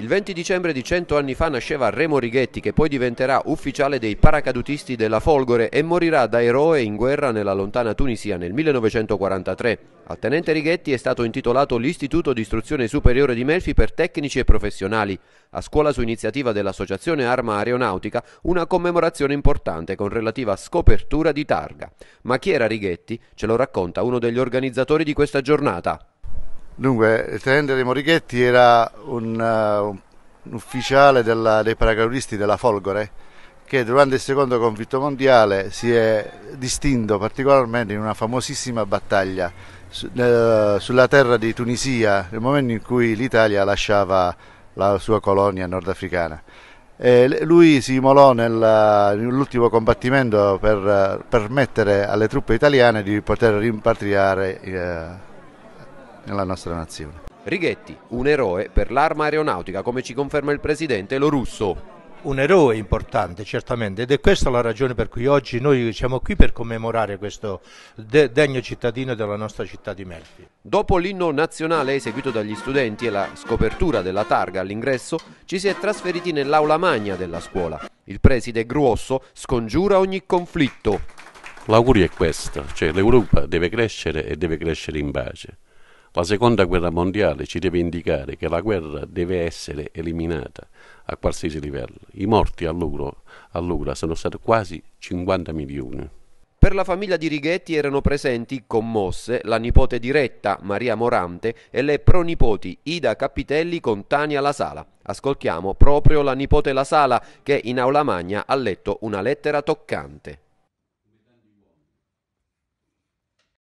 Il 20 dicembre di 100 anni fa nasceva Remo Righetti che poi diventerà ufficiale dei paracadutisti della Folgore e morirà da eroe in guerra nella lontana Tunisia nel 1943. Al tenente Righetti è stato intitolato l'Istituto di Istruzione Superiore di Melfi per tecnici e professionali. A scuola su iniziativa dell'Associazione Arma Aeronautica una commemorazione importante con relativa scopertura di targa. Ma chi era Righetti? Ce lo racconta uno degli organizzatori di questa giornata. Dunque, dei Morichetti era un, eh, un ufficiale della, dei paracadutisti della Folgore che durante il secondo conflitto mondiale si è distinto particolarmente in una famosissima battaglia su, uh, sulla terra di Tunisia, nel momento in cui l'Italia lasciava la sua colonia nordafricana. E lui si immolò nell'ultimo combattimento per permettere alle truppe italiane di poter rimpatriare eh, nella nostra nazione. Righetti, un eroe per l'arma aeronautica, come ci conferma il presidente Lo Russo. un eroe importante certamente ed è questa la ragione per cui oggi noi siamo qui per commemorare questo de degno cittadino della nostra città di Melfi. Dopo l'inno nazionale eseguito dagli studenti e la scopertura della targa all'ingresso ci si è trasferiti nell'aula magna della scuola. Il preside Gruosso scongiura ogni conflitto. L'augurio è questo, cioè l'Europa deve crescere e deve crescere in pace. La seconda guerra mondiale ci deve indicare che la guerra deve essere eliminata a qualsiasi livello. I morti all'Ura sono stati quasi 50 milioni. Per la famiglia di Righetti erano presenti, commosse, la nipote diretta Maria Morante e le pronipoti Ida Capitelli con Tania La Sala. Ascoltiamo proprio la nipote La Sala che in aula magna ha letto una lettera toccante.